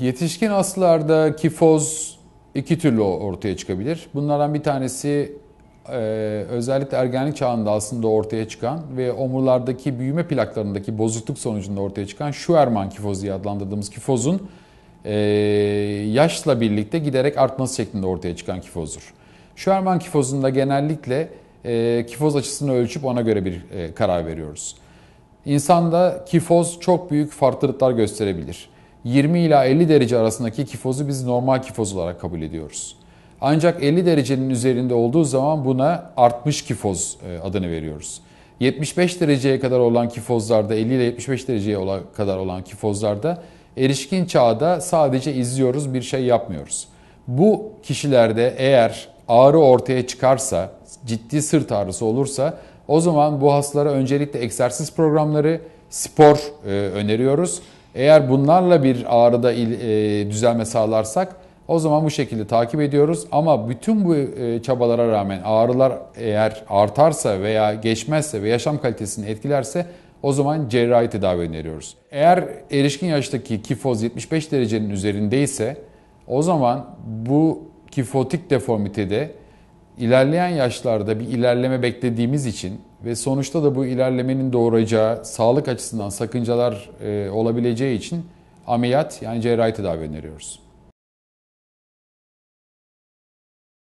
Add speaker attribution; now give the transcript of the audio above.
Speaker 1: Yetişkin aslarda kifoz iki türlü ortaya çıkabilir. Bunlardan bir tanesi e, özellikle ergenlik çağında aslında ortaya çıkan ve omurlardaki büyüme plaklarındaki bozukluk sonucunda ortaya çıkan Schuerman kifozu diye adlandırdığımız kifozun e, yaşla birlikte giderek artması şeklinde ortaya çıkan kifozdur. Schuerman kifozunda genellikle e, kifoz açısını ölçüp ona göre bir karar veriyoruz. İnsanda kifoz çok büyük farklılıklar gösterebilir. 20 ila 50 derece arasındaki kifozu biz normal kifoz olarak kabul ediyoruz. Ancak 50 derecenin üzerinde olduğu zaman buna artmış kifoz e, adını veriyoruz. 75 dereceye kadar olan kifozlarda 50 ile 75 dereceye kadar olan kifozlarda erişkin çağda sadece izliyoruz bir şey yapmıyoruz. Bu kişilerde eğer ağrı ortaya çıkarsa ciddi sırt ağrısı olursa o zaman bu hastalara öncelikle egzersiz programları spor e, öneriyoruz. Eğer bunlarla bir ağrıda e, düzelme sağlarsak o zaman bu şekilde takip ediyoruz. Ama bütün bu e, çabalara rağmen ağrılar eğer artarsa veya geçmezse ve yaşam kalitesini etkilerse o zaman cerrahi tedavi öneriyoruz. Eğer erişkin yaştaki kifoz 75 derecenin üzerindeyse o zaman bu kifotik deformitede İlerleyen yaşlarda bir ilerleme beklediğimiz için ve sonuçta da bu ilerlemenin doğuracağı sağlık açısından sakıncalar e, olabileceği için ameliyat yani cerrahi tedavi öneriyoruz.